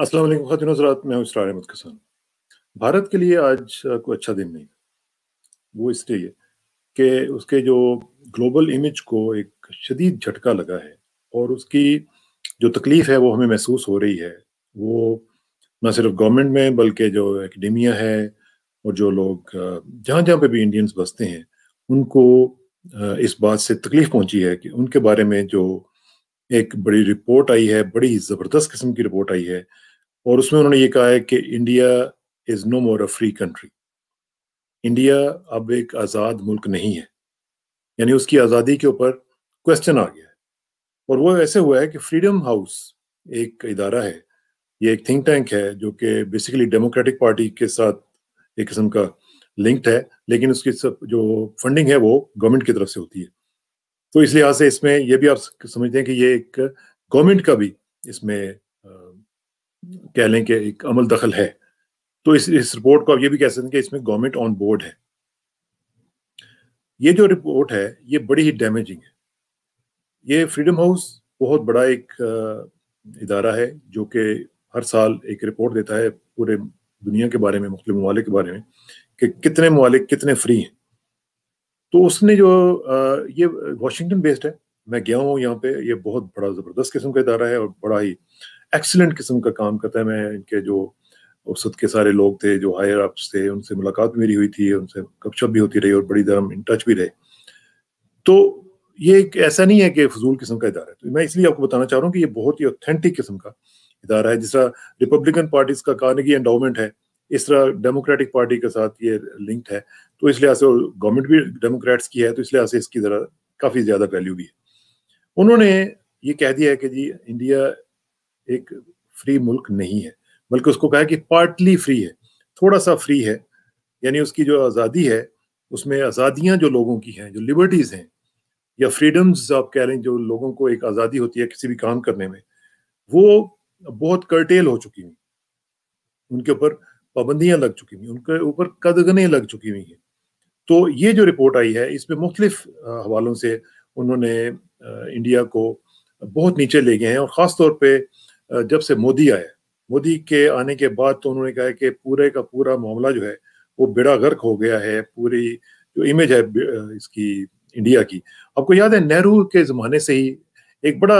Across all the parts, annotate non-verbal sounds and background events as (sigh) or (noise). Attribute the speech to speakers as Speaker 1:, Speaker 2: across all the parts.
Speaker 1: अस्सलाम वालेकुम खातिन हजरात मैं इसरार अहमद कसान भारत के लिए आज कोई अच्छा दिन नहीं वो इसलिए कि उसके जो ग्लोबल इमेज को एक शदीद झटका लगा है और उसकी जो तकलीफ़ है वो हमें महसूस हो रही है वो न सिर्फ गवर्नमेंट में बल्कि जो एकेडमिया है और जो लोग जहाँ जहाँ पे भी इंडियंस बसते हैं उनको इस बात से तकलीफ़ पहुँची है कि उनके बारे में जो एक बड़ी रिपोर्ट आई है बड़ी ज़बरदस्त किस्म की रिपोर्ट आई है और उसमें उन्होंने ये कहा है कि India is no more a free country India अब एक आज़ाद मुल्क नहीं है यानी उसकी आज़ादी के ऊपर क्वेश्चन आ गया है और वो ऐसे हुआ है कि फ्रीडम हाउस एक इदारा है ये एक थिंक टैंक है जो कि बेसिकली डेमोक्रेटिक पार्टी के साथ एक किस्म का लिंक्ड है लेकिन उसकी सब जो फंडिंग है वो गवर्नमेंट की तरफ से होती है तो इस लिहाज से इसमें यह भी आप समझते हैं कि ये एक गवर्नमेंट का भी इसमें कह लें कि एक अमल दखल है तो इस इस रिपोर्ट को आप ये भी कह सकते हैं कि इसमें गवर्नमेंट ऑन बोर्ड है ये जो रिपोर्ट है ये बड़ी ही डैमेजिंग है ये फ्रीडम हाउस बहुत बड़ा एक इदारा है जो कि हर साल एक रिपोर्ट देता है पूरे दुनिया के बारे में मुख्तु ममालिक के बारे में कि कितने ममालिक कितने फ्री हैं तो उसने जो ये वाशिंगटन बेस्ड है मैं गया हूँ यहाँ पे ये बहुत बड़ा ज़बरदस्त किस्म का इदारा है और बड़ा ही एक्सीलेंट किस्म का काम करता है मैं इनके जो औसत के सारे लोग थे जो हायर अप्स थे उनसे मुलाकात मेरी हुई थी उनसे गपशप भी होती रही और बड़ी देर इन टच भी रहे तो ये एक ऐसा नहीं है कि फजूल किस्म का इदारा है तो मैं इसलिए आपको बताना चाह रहा हूँ कि ये बहुत ही ऑथेंटिक किस्म का इदारा है जिस तरह रिपब्लिकन पार्टीज का कानगी एंडाउमेंट है इस तरह डेमोक्रेटिक पार्टी के साथ ये लिंक है तो इस लिहाज से गवर्नमेंट भी डेमोक्रेट्स की है तो इस लिहाज से इसकी ज़रा काफ़ी ज़्यादा वैल्यू भी है उन्होंने ये कह दिया है कि जी इंडिया एक फ्री मुल्क नहीं है बल्कि उसको कहा कि पार्टली फ्री है थोड़ा सा फ्री है यानी उसकी जो आज़ादी है उसमें आज़ादियाँ जो लोगों की हैं जो लिबर्टीज़ हैं या फ्रीडम्स आप कह रहे हैं जो लोगों को एक आज़ादी होती है किसी भी काम करने में वो बहुत कर्टेल हो चुकी हुई उनके ऊपर पाबंदियां लग चुकी हुई उनके ऊपर कदगने लग चुकी हुई हैं तो ये जो रिपोर्ट आई है इसमें मुख्तलिफ हवालों से उन्होंने इंडिया को बहुत नीचे ले गए हैं और ख़ास तौर पर जब से मोदी आए मोदी के आने के बाद तो उन्होंने कहा कि पूरे का पूरा मामला जो है वो बेड़ा गर्क हो गया है पूरी जो इमेज है इसकी इंडिया की आपको याद है नेहरू के जमाने से ही एक बड़ा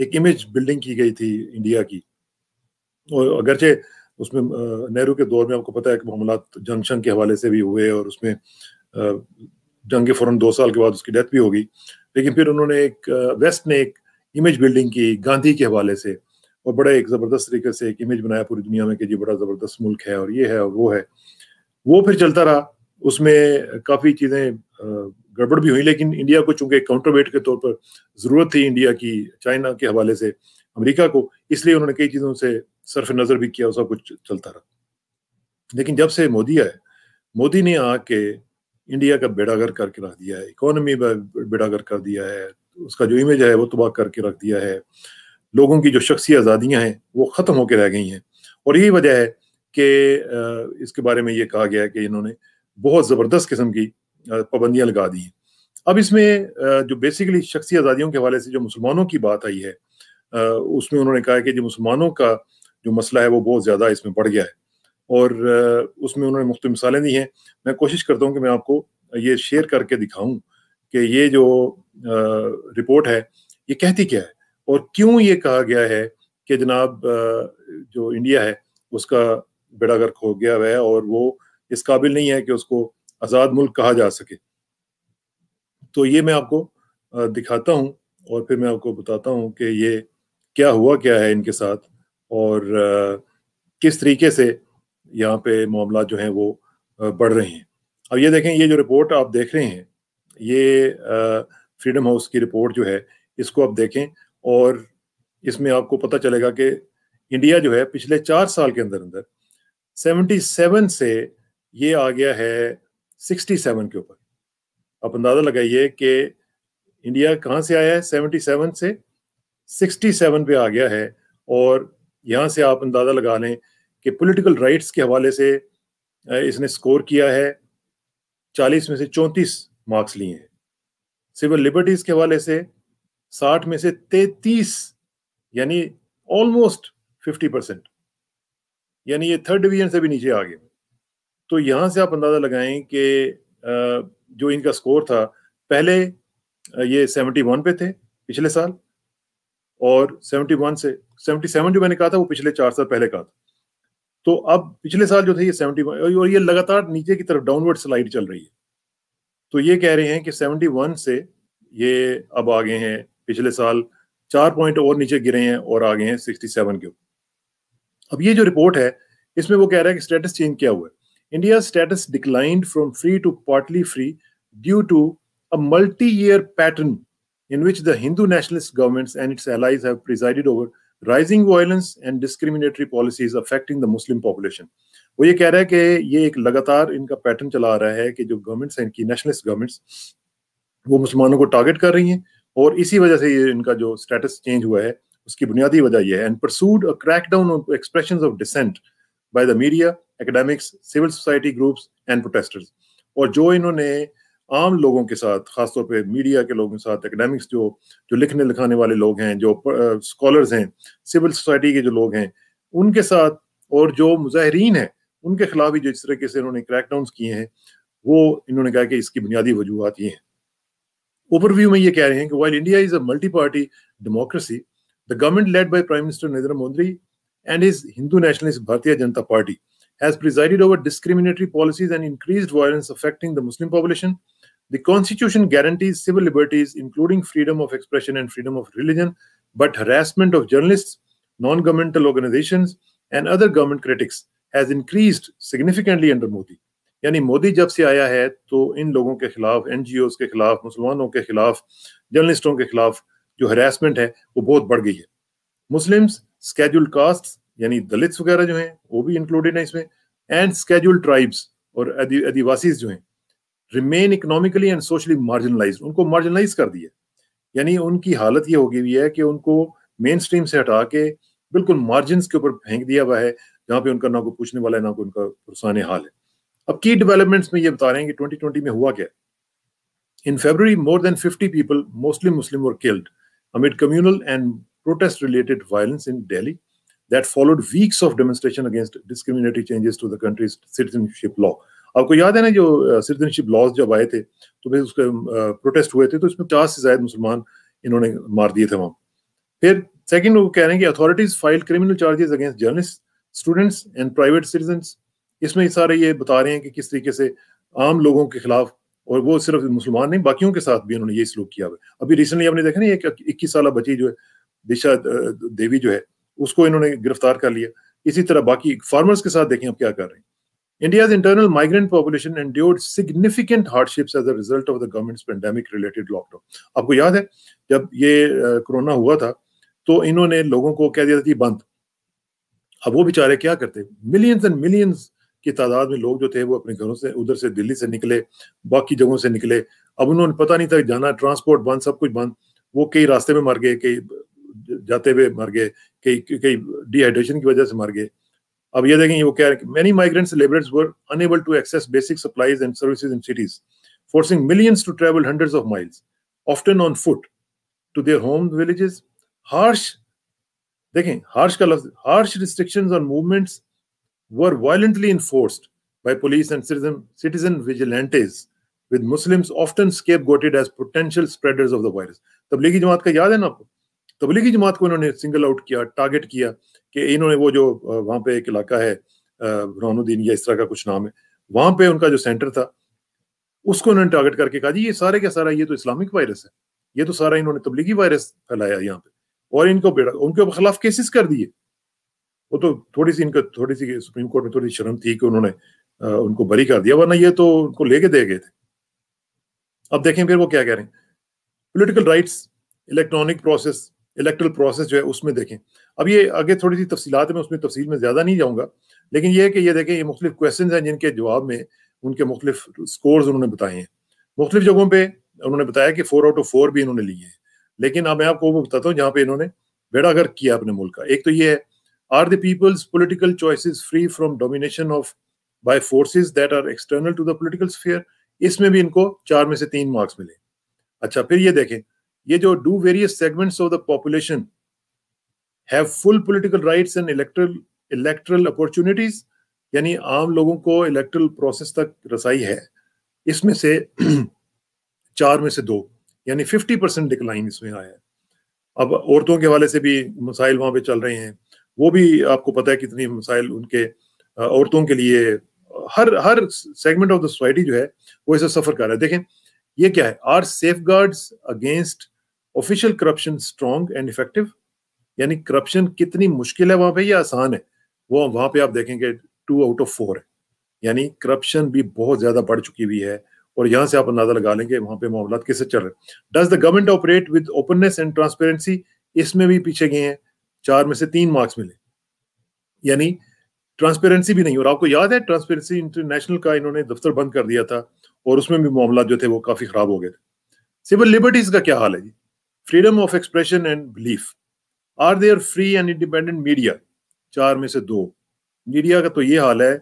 Speaker 1: एक इमेज बिल्डिंग की गई थी इंडिया की और अगरचे उसमें नेहरू के दौर में आपको पता है कि मामला जनसंघ के हवाले से भी हुए और उसमें जंग फौरन दो साल के बाद उसकी डेथ भी होगी लेकिन फिर उन्होंने एक वेस्ट ने एक इमेज बिल्डिंग की गांधी के हवाले से और बड़े एक ज़बरदस्त तरीके से एक इमेज बनाया पूरी दुनिया में कि जी बड़ा ज़बरदस्त मुल्क है और ये है और वो है वो फिर चलता रहा उसमें काफ़ी चीज़ें गड़बड़ भी हुई लेकिन इंडिया को चूंकि काउंटरवेट के तौर पर ज़रूरत थी इंडिया की चाइना के हवाले से अमेरिका को इसलिए उन्होंने कई चीज़ों से सरफ नज़र भी किया और सब कुछ चलता रहा लेकिन जब से मोदी आए मोदी ने आके इंडिया का बेड़ागर करके रख दिया है इकोनॉमी बेड़ागर कर दिया है उसका जो इमेज है वो तबाह करके रख दिया है लोगों की जो शख्सी आज़ादियाँ हैं वो ख़त्म होकर रह गई हैं और यही वजह है कि इसके बारे में ये कहा गया है कि इन्होंने बहुत ज़बरदस्त किस्म की पाबंदियाँ लगा दी हैं अब इसमें जो बेसिकली शख्सी आज़ादियों के हवाले से जो मुसलमानों की बात आई है उसमें उन्होंने कहा कि जो मुसलमानों का जो मसला है वो बहुत ज़्यादा इसमें बढ़ गया है और उसमें उन्होंने मुख्त मिसालें दी हैं मैं कोशिश करता हूँ कि मैं आपको ये शेयर करके दिखाऊँ कि ये जो रिपोर्ट है ये कहती क्या है और क्यों ये कहा गया है कि जनाब जो इंडिया है उसका बेड़ा गर्क हो गया है और वो इस काबिल नहीं है कि उसको आज़ाद मुल्क कहा जा सके तो ये मैं आपको दिखाता हूँ और फिर मैं आपको बताता हूँ कि ये क्या हुआ क्या है इनके साथ और किस तरीके से यहाँ पे मामला जो है वो बढ़ रहे हैं अब ये देखें ये जो रिपोर्ट आप देख रहे हैं ये फ्रीडम हाउस की रिपोर्ट जो है इसको आप देखें और इसमें आपको पता चलेगा कि इंडिया जो है पिछले चार साल के अंदर अंदर 77 से ये आ गया है 67 के ऊपर आप अंदाज़ा लगाइए कि इंडिया कहाँ से आया है 77 से 67 पे आ गया है और यहाँ से आप अंदाज़ा लगा लें कि पॉलिटिकल राइट्स के हवाले से इसने स्कोर किया है 40 में से 34 मार्क्स लिए हैं सिविल लिबर्टीज़ के हवाले से साठ में से तैतीस यानी ऑलमोस्ट फिफ्टी परसेंट यानी ये थर्ड डिवीजन से भी नीचे आ गए तो यहां से आप अंदाजा लगाएं कि जो इनका स्कोर था पहले ये सेवेंटी वन पे थे पिछले साल और सेवेंटी वन से सेवेंटी सेवन जो मैंने कहा था वो पिछले चार साल पहले कहा था तो अब पिछले साल जो थे ये सेवेंटी और ये लगातार नीचे की तरफ डाउनवर्ड स्लाइड चल रही है तो ये कह रहे हैं कि सेवेंटी वन से ये अब आ गए हैं पिछले साल चार पॉइंट और नीचे गिरे हैं और आ गए हैं सिक्सटी सेवन के अब ये जो रिपोर्ट है इसमें वो कह रहा है कि स्टेटस चेंज क्या हुआ India status declined from free to partly free due to a multi year pattern in which the Hindu nationalist governments and its allies have presided over rising violence and discriminatory policies affecting the वो ये कह रहा है कि ये एक लगातार इनका पैटर्न चला आ रहा है कि जो गवर्नमेंट्स हैं इनकी नेशनलिस्ट गवर्नमेंट्स वो मुसलमानों को टारगेट कर रही हैं और इसी वजह से ये इनका जो स्टेटस चेंज हुआ है उसकी बुनियादी वजह यह है and pursued a crackdown of expression of dissent by the media academics civil society groups and protesters और जो इन्होंने आम लोगों के साथ खासतौर पे मीडिया के लोगों के साथ एकेडमिक्स जो जो लिखने लिखाने वाले लोग हैं जो स्कॉलर्स हैं सिविल सोसाइटी के जो लोग हैं उनके साथ और जो मुजाहरीन हैं उनके खिलाफ भी जो इस तरीके से इन्होंने क्रैकडाउन किए हैं वो इन्होंने कहा कि इसकी बुनियादी वजूहत ये हैं ओवरव्यू में ये कह रहे हैं कि while India is a multi party democracy the government led by prime minister Narendra Modi and his Hindu nationalist Bharatiya Janata Party has presided over discriminatory policies and increased violence affecting the Muslim population. The constitution guarantees civil liberties, including freedom of expression and freedom of religion, but harassment of journalists, non governmental organizations, and other government critics has increased significantly under Modi. यानी मोदी जब से आया है तो इन लोगों के खिलाफ N के खिलाफ मुसलमानों के खिलाफ जर्नलिस्टों के खिलाफ जो हरासमेंट है वो बहुत बढ़ गई है मुस्लिम्स स्केड्यूल कास्ट यानी दलित वगैरह जो हैं वो भी इंक्लूडेड है इसमें एंड स्केड्यूल ट्राइब्स और आदिवासी जो हैं remain economically and socially marginalise उनको मार्जिनलाइज कर दिया यानी उनकी हालत ये हो गई हुई है कि उनको मेन स्ट्रीम से हटा के बिल्कुल मार्जिन के ऊपर फेंक दिया हुआ है जहाँ पे उनका ना कोई पूछने वाला है ना कोई उनका पुरसान हाल है अब की डेवलपमेंट्स में ये बता रहे हैं कि 2020 में हुआ क्या in February more than 50 people mostly Muslim were killed amid communal and protest related violence in Delhi that followed weeks of demonstration against discriminatory changes to the country's citizenship law आपको याद है ना जो सिटीजनशिप लॉज जब आए थे तो फिर उसके प्रोटेस्ट हुए थे तो इसमें पचास से ज्यादा मुसलमान इन्होंने मार दिए थे वहां फिर सेकेंड वो कह रहे हैं कि authorities file criminal charges against journalist students and private citizen इसमें सारे ये बता रहे हैं कि किस तरीके से आम लोगों के खिलाफ और वो सिर्फ मुसलमान नहीं बाकियों के साथ भी उन्होंने ये सलूक किया हुआ अभी रिसेंटली आपने देखा ना एक इक्कीस साल बची जो है दिशा देवी जो है उसको इन्होंने गिरफ्तार कर लिया इसी तरह बाकी फार्मर्स के साथ देखें आप क्या कर रहे हैं India's internal migrant population and significant hardships as a result of the government's pandemic related आपको याद है जब ये कोरोना हुआ था तो इन्होंने लोगों को कह दिया था बंद अब वो बेचारे क्या करते मिलियंस एंड मिलियंस की तादाद में लोग जो थे वो अपने घरों से उधर से दिल्ली से निकले बाकी जगहों से निकले अब उन्होंने पता नहीं था जाना ट्रांसपोर्ट बंद सब कुछ बंद वो कई रास्ते में मर गए कई जाते हुए मर गए कई कई डिहाइड्रेशन की वजह से मर गए अब ये देखें वो कह रहे हैं many migrants labourers were unable to access basic supplies and services in cities forcing millions to travel hundred of miles often on foot to their home villages harsh देखें हार्श का लफ्ज harsh restrictions on movements were violently enforced by police and citizen, citizen vigilantes, with Muslims often scapegoated as potential spreaders of the virus. Tablighi Jamaat का याद है ना आपको तबलीगी जमात को इन्होंने सिंगल आउट किया टारगेट किया कि इन्होंने वो जो वहां पे एक इलाका है रानुद्दीन या इस तरह का कुछ नाम है वहाँ पे उनका जो सेंटर था उसको इन्होंने टारगेट करके कहा जी ये सारे क्या सारा ये तो इस्लामिक वायरस है ये तो सारा इन्होंने तबलीगी वायरस फैलाया यहाँ पे और इनको उनके खिलाफ केसेस कर दिए वो तो थोड़ी सी इनका थोड़ी सी सुप्रीम कोर्ट में थोड़ी शर्म थी कि उन्होंने आ, उनको बरी कर दिया वरना ये तो उनको लेके दे गए थे अब देखें फिर वो क्या कह रहे हैं political rights electronic process electoral process जो है उसमें देखें अब ये आगे थोड़ी सी तफसीत में उसमें तफसील में ज़्यादा नहीं जाऊँगा लेकिन ये है कि ये देखें ये मुख्तु क्वेश्चन हैं जिनके जवाब में उनके मुख्तु स्कोर उन्होंने बताए हैं मुख्तलिफ जगहों पर उन्होंने बताया कि फोर आउट ऑफ फोर भी इन्होंने लिए हैं लेकिन अब मैं आपको वो बताता हूँ जहाँ पे इन्होंने बेड़ा गर्क किया अपने मुल्क का एक तो ये है Are the people's political choices free from domination of by forces that are external to the political sphere? इसमें भी इनको चार में से तीन मार्क्स मिले अच्छा फिर ये देखें ये जो do various segments of the population have full political rights and electoral electoral opportunities यानी आम लोगों को इलेक्ट्रल प्रोसेस तक रसाई है इसमें से (clears throat) चार में से दो यानी फिफ्टी परसेंट डिक्लाइन इसमें आया है अब औरतों के हवाले से भी मसाइल वहां पे चल रहे हैं वो भी आपको पता है कितनी मसाइल उनके औरतों के लिए हर हर सेगमेंट ऑफ द सोसाइटी जो है वो ऐसा सफर कर रहा है देखें ये क्या है are safeguards against official corruption strong and effective यानी करप्शन कितनी मुश्किल है वहां पे या आसान है वो वहां पे आप देखेंगे टू आउट ऑफ फोर है यानी करप्शन भी बहुत ज्यादा बढ़ चुकी हुई है और यहाँ से आप अंदाजा लगा लेंगे वहां पे मामला कैसे चल रहे हैं does the government operate with openness and transparency इसमें भी पीछे गए हैं चार में से तीन मार्क्स मिले यानी ट्रांसपेरेंसी भी नहीं और आपको याद है ट्रांसपेरेंसी इंटरनेशनल का इन्होंने दफ्तर बंद कर दिया था और उसमें भी मामला जो थे वो काफी खराब हो गए थे सिविल लिबर्टीज का क्या हाल है जी freedom of expression and belief are there free and independent media चार में से दो मीडिया का तो ये हाल है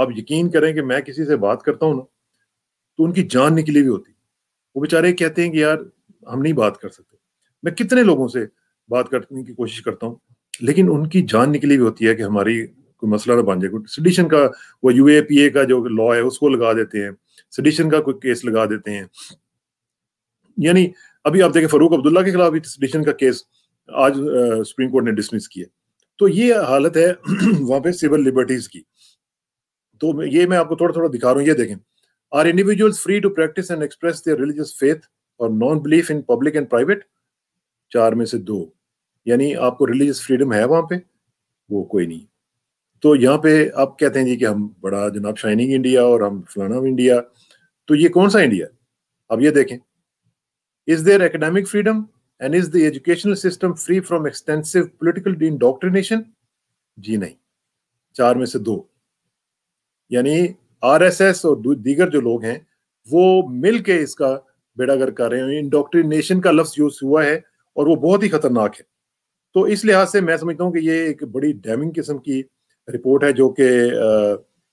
Speaker 1: आप यकीन करें कि मैं किसी से बात करता हूँ ना तो उनकी जान निकली हुई होती वो बेचारे कहते हैं कि यार हम नहीं बात कर सकते मैं कितने लोगों से बात करने की कोशिश करता हूँ लेकिन उनकी जान निकली भी होती है कि हमारी कोई मसला ना बन जाए कोई सडिशन का वो यू का जो लॉ है उसको लगा देते हैं सडिशन का कोई केस लगा देते हैं यानी अभी आप देखें फरूक अब्दुल्ला के खिलाफ भी सडिशन का केस आज सुप्रीम कोर्ट ने डिसमिस किया तो ये हालत है (clears throat) वहां पे सिविल लिबर्टीज की तो ये मैं आपको थोड़ा थोड़ा दिखा रहा हूँ ये देखें are individuals free to practice and express their religious faith और non belief in public and private चार में से दो यानी आपको रिलीजियस फ्रीडम है वहाँ पे वो कोई नहीं तो यहाँ पे आप कहते हैं जी कि हम बड़ा जनाब शाइनिंग इंडिया और हम फलाना इंडिया तो ये कौन सा इंडिया अब ये देखें is there academic freedom and is the educational system free from extensive political indoctrination जी नहीं चार में से दो यानी आरएसएस और दीगर जो लोग हैं वो मिल के इसका बेड़ागर कर रहे हैं इंडोक्ट्रिनेशन का लफ्ज यूज हुआ है और वो बहुत ही खतरनाक है तो इस लिहाज से मैं समझता हूँ कि ये एक बड़ी डैमिंग किस्म की रिपोर्ट है जो कि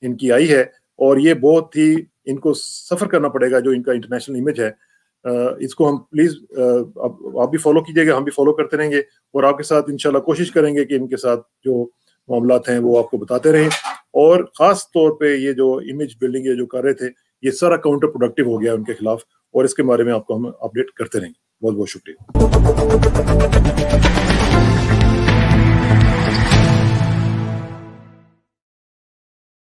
Speaker 1: इनकी आई है और ये बहुत ही इनको सफ़र करना पड़ेगा जो इनका इंटरनेशनल इमेज है इसको हम प्लीज़ आप भी फॉलो कीजिएगा हम भी फॉलो करते रहेंगे और आपके साथ इन कोशिश करेंगे कि इनके साथ जो मामला हैं वो आपको बताते रहें और ख़ास तौर पर ये जो इमेज बिल्डिंग ये जो कर रहे थे ये सारा काउंटर प्रोडक्टिव हो गया उनके खिलाफ और इसके बारे में आपको हम अपडेट करते रहेंगे बहुत बहुत शुक्रिया